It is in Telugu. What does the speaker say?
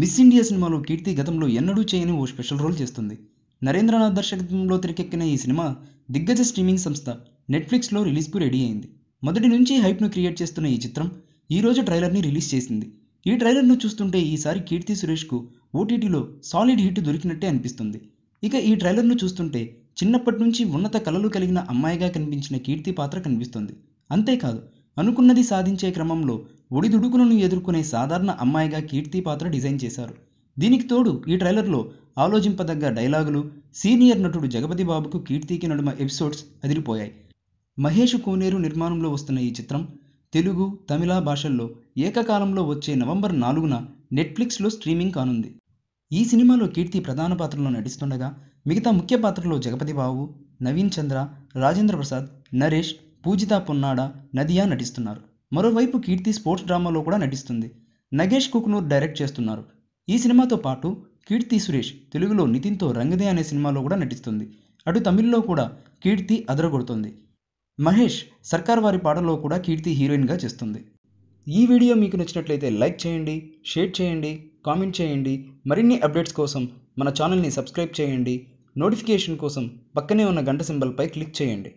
మిస్ ఇండియా సినిమాలో కీర్తి గతంలో ఎన్నడూ చేయని ఓ స్పెషల్ రోల్ చేస్తుంది నరేంద్రనాథ్ దర్శకత్వంలో తెరకెక్కిన ఈ సినిమా దిగ్గజ స్ట్రీమింగ్ సంస్థ నెట్ఫ్లిక్స్లో రిలీజ్కు రెడీ అయింది మొదటి నుంచి హైప్ను క్రియేట్ చేస్తున్న ఈ చిత్రం ఈరోజు ట్రైలర్ని రిలీజ్ చేసింది ఈ ట్రైలర్ను చూస్తుంటే ఈసారి కీర్తి సురేష్కు ఓటీటీలో సాలిడ్ హిట్ దొరికినట్టే అనిపిస్తుంది ఇక ఈ ట్రైలర్ను చూస్తుంటే చిన్నప్పటి నుంచి ఉన్నత కళలు కలిగిన అమ్మాయిగా కనిపించిన కీర్తి పాత్ర కనిపిస్తుంది అంతేకాదు అనుకున్నది సాధించే క్రమంలో ఒడిదుడుకులను ఎదుర్కొనే సాధారణ అమ్మాయిగా కీర్తి పాత్ర డిజైన్ చేశారు దీనికి తోడు ఈ ట్రైలర్లో ఆలోచింపదగ్గ డైలాగులు సీనియర్ నటుడు జగపతి బాబుకు కీర్తికి నడుమ ఎపిసోడ్స్ అదిరిపోయాయి మహేష్ కోనేరు నిర్మాణంలో వస్తున్న ఈ చిత్రం తెలుగు తమిళ భాషల్లో ఏకకాలంలో వచ్చే నవంబర్ నాలుగున నెట్ఫ్లిక్స్లో స్ట్రీమింగ్ కానుంది ఈ సినిమాలో కీర్తి ప్రధాన పాత్రలో నటిస్తుండగా మిగతా ముఖ్య పాత్రలో జగపతి బాబు నవీన్ చంద్ర రాజేంద్ర ప్రసాద్ నరేష్ పూజిత పొన్నాడ నదియా నటిస్తున్నారు మరోవైపు కీర్తి స్పోర్ట్స్ డ్రామాలో కూడా నటిస్తుంది నగేష్ కుక్నూర్ డైరెక్ట్ చేస్తున్నారు ఈ సినిమాతో పాటు కీర్తి సురేష్ తెలుగులో నితిన్తో రంగదే అనే సినిమాలో కూడా నటిస్తుంది అటు తమిళ్లో కూడా కీర్తి అదరగొడుతుంది మహేష్ సర్కార్ వారి పాటలో కూడా కీర్తి హీరోయిన్గా చేస్తుంది ఈ వీడియో మీకు నచ్చినట్లయితే లైక్ చేయండి షేర్ చేయండి కామెంట్ చేయండి మరిన్ని అప్డేట్స్ కోసం మన ఛానల్ని సబ్స్క్రైబ్ చేయండి నోటిఫికేషన్ కోసం పక్కనే ఉన్న గంట సింబల్పై క్లిక్ చేయండి